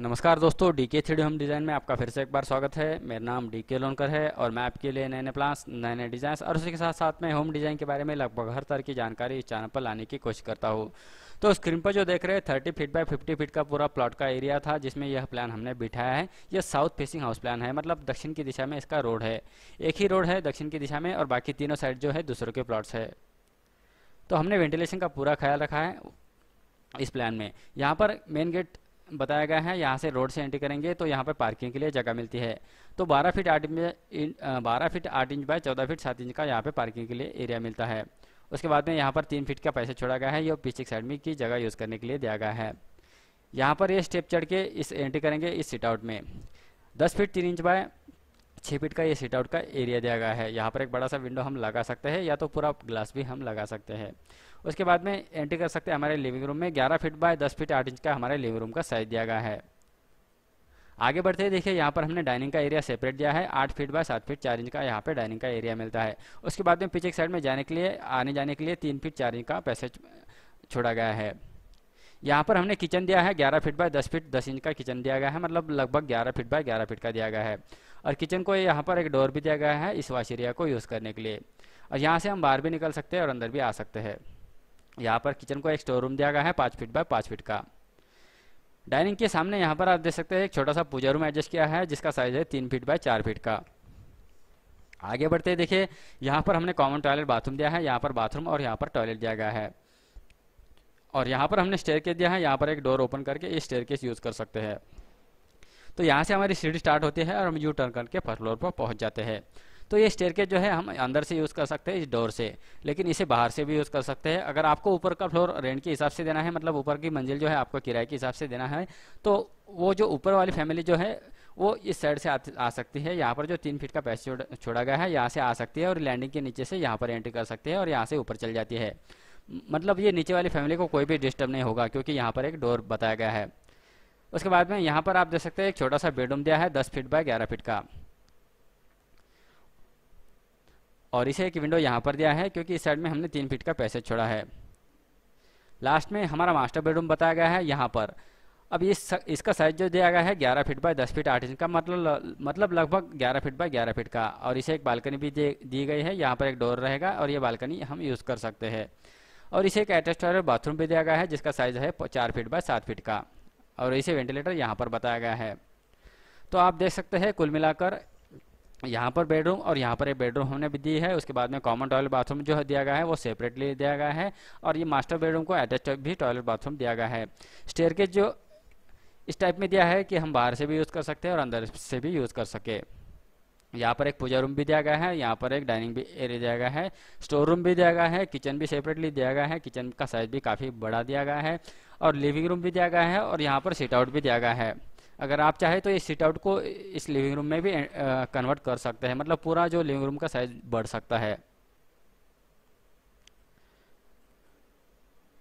नमस्कार दोस्तों डी के थ्री होम डिज़ाइन में आपका फिर से एक बार स्वागत है मेरा नाम डी के लोनकर है और मैं आपके लिए नए नए प्लान्स नए नए डिज़ाइन और उसी के साथ साथ मैं होम डिज़ाइन के बारे में लगभग हर तरह की जानकारी इस चैनल पर लाने की कोशिश करता हूँ तो स्क्रीन पर जो देख रहे हैं thirty feet by fifty feet का पूरा प्लॉट का एरिया था जिसमें यह प्लान हमने बिठाया है यह साउथ फेसिंग हाउस प्लान है मतलब दक्षिण की दिशा में इसका रोड है एक ही रोड है दक्षिण की दिशा में और बाकी तीनों साइड जो है दूसरों के प्लॉट्स है तो हमने वेंटिलेशन का पूरा ख्याल रखा है इस प्लान में यहाँ पर मेन गेट बताया गया है यहाँ से रोड से एंट्री करेंगे तो यहाँ पर पार्किंग के लिए जगह मिलती है तो 12 फीट 8 इंच बारह feet 8 inch by 14 feet 7 inch का यहाँ पे पार्किंग के लिए एरिया मिलता है उसके बाद में यहाँ पर तीन फीट का पैसा छोड़ा गया है ये पीछे साइड में की जगह यूज़ करने के लिए दिया गया है यहाँ पर ये स्टेप चढ़ के इस एंट्री करेंगे इस सिट आउट में दस फीट तीन इंच बाय छः फीट का ये सीट आउट का एरिया दिया गया है यहाँ पर एक बड़ा सा विंडो हम लगा सकते हैं या तो पूरा ग्लास भी हम लगा सकते हैं उसके बाद में एंट्री कर सकते हैं हमारे लिविंग रूम में ग्यारह फीट बाय दस फीट आठ इंच का हमारे लिविंग रूम का साइज दिया गया है आगे बढ़ते हैं देखिए यहाँ पर हमने डाइनिंग का एरिया सेपरेट दिया है आठ फीट बाय सात फीट चार इंच का यहाँ पे डाइनिंग का एरिया मिलता है उसके बाद में पीछे के साइड में जाने के लिए आने जाने के लिए तीन फीट चार इंच का पैसेज छोड़ा गया है यहाँ पर हमने किचन दिया है ग्यारह फीट बाय दस फीट दस इंच का किचन दिया गया है मतलब लगभग ग्यारह फीट बाय ग्यारह फीट का दिया गया है और किचन को यहाँ पर एक डोर भी दिया गया है इस वॉश एरिया को यूज़ करने के लिए और यहाँ से हम बाहर भी निकल सकते हैं और अंदर भी आ सकते हैं यहाँ पर किचन को एक स्टोर रूम दिया गया है पाँच फीट बाय पाँच फीट का डाइनिंग के सामने यहाँ पर आप देख सकते हैं एक छोटा सा पूजा रूम एडजस्ट किया है जिसका साइज़ है तीन फीट बाय चार फीट का आगे बढ़ते देखिए यहाँ पर हमने कॉमन टॉयलेट बाथरूम दिया है यहाँ पर बाथरूम और यहाँ पर टॉयलेट दिया गया है और यहाँ पर हमने स्टेयर केस दिया है यहाँ पर एक डोर ओपन करके इस स्टेयर केस यूज़ कर सकते हैं तो यहाँ से हमारी सीढ़ी स्टार्ट होती है और हम यू टर्न करके फर्स्ट फ्लोर पर पहुँच जाते हैं तो ये स्टेयर जो है हम अंदर से यूज़ कर सकते हैं इस डोर से लेकिन इसे बाहर से भी यूज़ कर सकते हैं अगर आपको ऊपर का फ्लोर रेंट के हिसाब से देना है मतलब ऊपर की मंजिल जो है आपको किराए के हिसाब से देना है तो वो जो ऊपर वाली फैमिली जो है वो इस साइड से आ, आ सकती है यहाँ पर जो तीन फीट का पैस छोड़ा गया है यहाँ से आ सकती है और लैंडिंग के नीचे से यहाँ पर एंट्री कर सकती है और यहाँ से ऊपर चल जाती है मतलब ये नीचे वाली फैमिली को कोई भी डिस्टर्ब नहीं होगा क्योंकि यहाँ पर एक डोर बताया गया है उसके बाद में यहाँ पर आप देख सकते हैं एक छोटा सा बेडरूम दिया है दस फीट बाय ग्यारह फीट का और इसे एक विंडो यहाँ पर दिया है क्योंकि इस साइड में हमने तीन फीट का पैसेज छोड़ा है लास्ट में हमारा मास्टर बेडरूम बताया गया है यहाँ पर अब इस इसका साइज जो दिया गया है 11 फीट बाय 10 फीट 8 इंच का मतलब मतलब लगभग 11 फीट बाय 11 फीट का और इसे एक बालकनी भी दी गई है यहाँ पर एक डोर रहेगा और ये बालकनी हम यूज़ कर सकते हैं और इसे एक अटैच टॉयलेट बाथरूम भी दिया गया है जिसका साइज़ है चार फीट बाय सात फीट का और इसे वेंटिलेटर यहाँ पर बताया गया है तो आप देख सकते हैं कुल मिलाकर यहाँ पर बेडरूम और यहाँ पर एक बेडरूम हमने भी दी है उसके बाद में कॉमन टॉयलेट बाथरूम जो है दिया गया है वो सेपरेटली दिया गया है और ये मास्टर बेडरूम को अटैच भी टॉयलेट बाथरूम दिया गया है स्टेयर जो इस टाइप में दिया है कि हम बाहर से भी यूज़ कर सकते हैं और अंदर से भी यूज़ कर सके यहाँ पर एक पूजा रूम भी दिया गया है यहाँ पर एक डाइनिंग भी एरिया दिया गया है स्टोर रूम भी दिया गया है किचन भी सेपरेटली दिया गया है किचन का साइज भी काफ़ी बड़ा दिया गया है और लिविंग रूम भी दिया गया है और यहाँ पर सिट आउट भी दिया गया है अगर आप चाहे तो ये सिट आउट को इस लिविंग रूम में भी कन्वर्ट कर सकते हैं मतलब पूरा जो लिविंग रूम का साइज बढ़ सकता है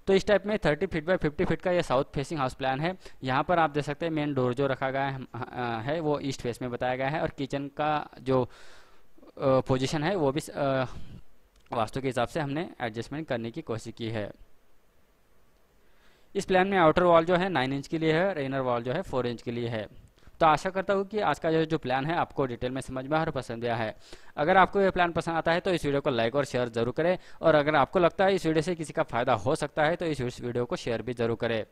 तो इस टाइप में 30 फीट बाय 50 फीट का ये साउथ फेसिंग हाउस प्लान है यहाँ पर आप देख सकते हैं मेन डोर जो रखा गया है वो ईस्ट फेस में बताया गया है और किचन का जो पोजीशन है वो भी वास्तु के हिसाब से हमने एडजस्टमेंट करने की कोशिश की है इस प्लान में आउटर वॉल जो है नाइन इंच के लिए है और इनर वॉल जो है फोर इंच के लिए है तो आशा करता हूँ कि आज का जो प्लान है आपको डिटेल में समझ में और पसंद आया है अगर आपको यह प्लान पसंद आता है तो इस वीडियो को लाइक और शेयर जरूर करें और अगर आपको लगता है इस वीडियो से किसी का फायदा हो सकता है तो इस वीडियो को शेयर भी जरूर करें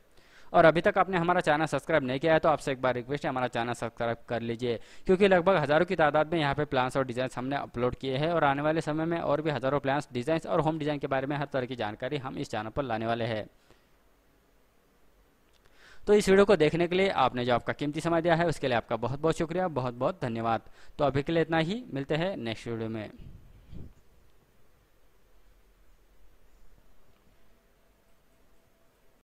और अभी तक आपने हमारा चैनल सब्सक्राइब नहीं किया है तो आपसे एक बार रिक्वेस्ट है हमारा चैनल सब्सक्राइब कर लीजिए क्योंकि लगभग हज़ारों की तादाद में यहाँ पे प्लान्स और डिज़ाइन हमने अपलोड किए हैं और आने वाले समय में और भी हज़ारों प्लान्स डिज़ाइन और होम डिज़ाइन के बारे में हर तरह की जानकारी हम इस चैनल पर लाने वाले हैं तो इस वीडियो को देखने के लिए आपने जो आपका कीमती समय दिया है उसके लिए आपका बहुत बहुत शुक्रिया बहुत बहुत धन्यवाद तो अभी के लिए इतना ही मिलते हैं नेक्स्ट वीडियो में